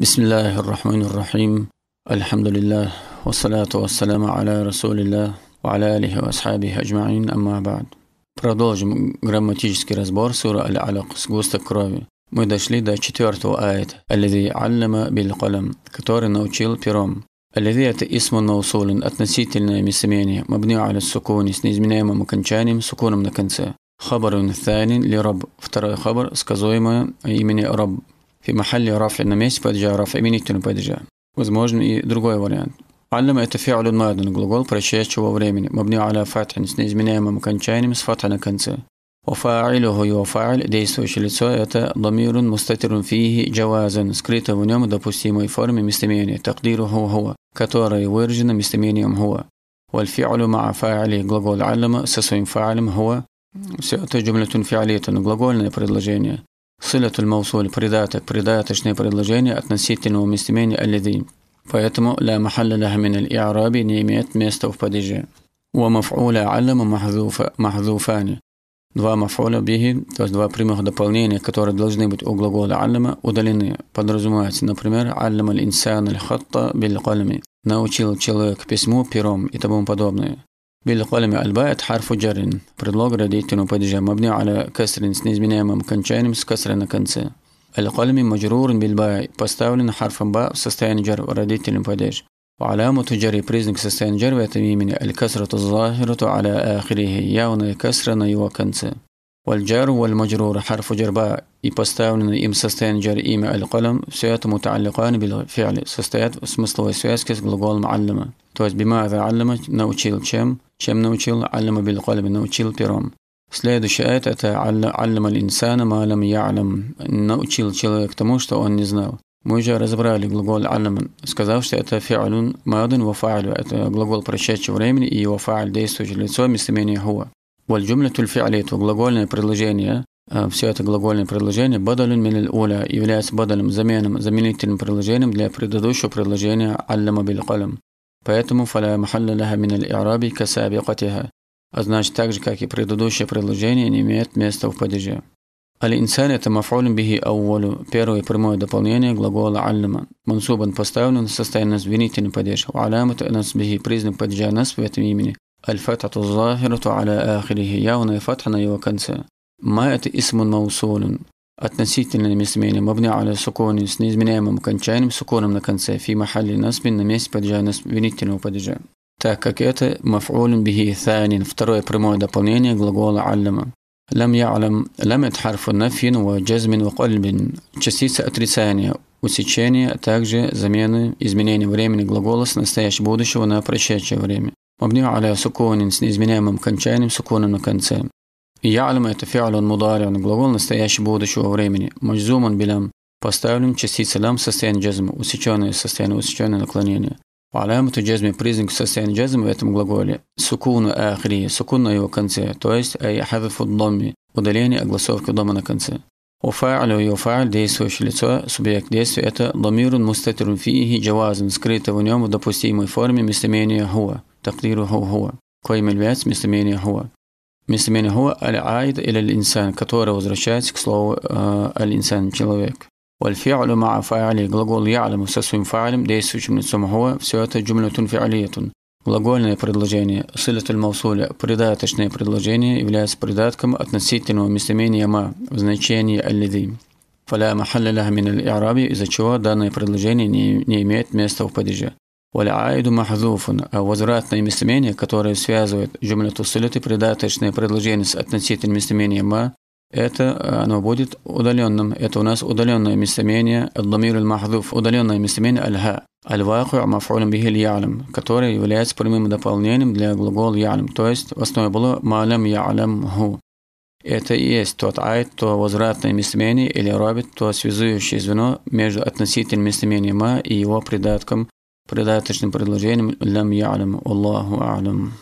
بسم الله الرحمن الرحيم الحمد لله والصلاة والسلام على رسول الله وعلى آله وأصحابه أجمعين أما بعد Продолжим грамматический разбор суры Аль-Алак «Сгусток крови». Мы дошли до четвертого аята «Аллази аллама бил калам», который научил пером. «Аллази» – это исму наусулин, относительное местоимение, мабни аля сукуни, с неизменяемым окончанием, сукуном на конце. Хабарун танин ли раб. Второй хабар, сказуемое имени раб. في محل رفع نمесть падежа, рф именительного падежа. Возможен и другой вариант. علم تفاعل الماضي глагол прошедшего времени مبني على فتح с неизменяемым окончанием с فتح на конце وفاعله его فاعل действующее лицо это ضمير مستتر فيه جوازا скрыто в нем допустимой форме местоимения تقديره هو которое выражено местоимением هو والفعل مع فاعله глагол علم со своим фаалем هو все это جملة فعلية глагольное предложение Сылятуль маусуль – придаток, придаточные предложения относительного местоимения алиди. Поэтому ля махалля ляха мин аль-и'раби не имеет места в падеже. Ва маф'уля аллама махдуфани. Два маф'уля бихи, то есть два прямых дополнения, которые должны быть у глагола аллама, удалены. Подразумевается, например, аллама аль-инсан аль-хатта биль-калами. Научил человек письму пером и тому подобное. بالقلم الباء حرف جر برلوغ رديتن وبدجا مبني على كسر سنيز من امام كان شانمس كسر نكنسا القلم مجرور بالباء بستاولن حرف باء سستين جر رديتن وبدج وعلامة جر بريزنك سستين جر من الكسرة الظاهرة على آخره يون كسر نيو كنسا والجر والمجرور حرف جر باء يبستاولن إم سستين جر إيم القلم سيات متعلقان بالفعل سستيات اسم سلوى سياسكس معلمة то есть бима за аллама чем научил «Аллама бил калби» – научил пером. Следующий это это «Аллама инсана малам я'лам» – научил человек тому, что он не знал. Мы уже разобрали глагол «аллам», сказав, что это «фи'алун мадун ва фа'алю» – это глагол прошедшего времени и его фа'аль – действующее лицо, местоимение «хуа». «Вальджумля туль фи'алиту» – глагольное предложение э, – все это глагольное предложение бадалун мин уля является бадалем, заменом, заменительным предложением для предыдущего предложения аллама бил калам. поэтому фаля махалля мин аль-и'раби касабикатиха. А значит, так же, как и предыдущее предложение, не имеет места в падеже. Аль-инсан – это мафулин бихи ауволю, первое прямое дополнение глагола аль-лама. Мансубан поставлен в состоянии звенительный падеж. Алямат нас бихи признак падежа нас в этом имени. Аль-фатату захирату аля ахирихи, явная фатха на его конце Ма это исмун маусулин, относительное местоимение мабня аля сукуни с неизменяемым окончанием суконом на конце фи махалли насбин на месте падежа винительного падежа. Так как это мафулин бихи танин, второе прямое дополнение глагола аллама. Лям ялям ламет харфу нафин ва джазмин ва кальбин. Частица отрицания, усечения, а также замены, изменения времени глагола с настоящего будущего на прошедшее время. Мабня аля суконин с неизменяемым окончанием, суконом на конце. Я'лем – это фиаль, он мудари, он глагол настоящего будущего времени. Маджзуман билям – поставлен частицей лям состояние джазма, усеченное состояние, усеченное наклонение. это джазме – признак состояния джазма в этом глаголе. Сукуну ахри – сукун на его конце, то есть ай айхадафу домми – удаление огласовки дома на конце. Уфа'лю и уфа'ль – действующее лицо, субъект действия – это домирун мустатирун фиихи джавазан, скрыто в нем в допустимой форме местоимения хуа, тақдиру ху хуа, коим является местоимение хуа. Местоимение «хуа» аль-айд или аль-инсан, которое возвращается к слову аль-инсан – человек. والفعل مع فاعله глагол يعلم со своим фа'лем, действующим лицом هو, все это جملة فعلية. Глагольное предложение «сылятуль маусуля» придаточное предложение является придатком относительного местоимения «ма» в значении «аллиди». «Фаля махалля лаха мин из-за чего данное предложение не, не имеет места в падеже. Валяайду махзуфун, а возвратное местоимение, которое связывает джумляту сулит и предаточное предложение с относительным местоимением «ма», это э, оно будет удаленным. Это у нас удаленное местоимение «Адламир удаленное местоимение «Аль-Ха». «Аль-Ваху мафулем бихиль ялям», которое является прямым дополнением для глагола «ялям», то есть в основе было «малям ялям ху». Это и есть тот айт, то возвратное местоимение или робит, то связующее звено между относительным местоимением «ма» и его придатком предаточным предложением «Лям ялям» «Аллаху алям».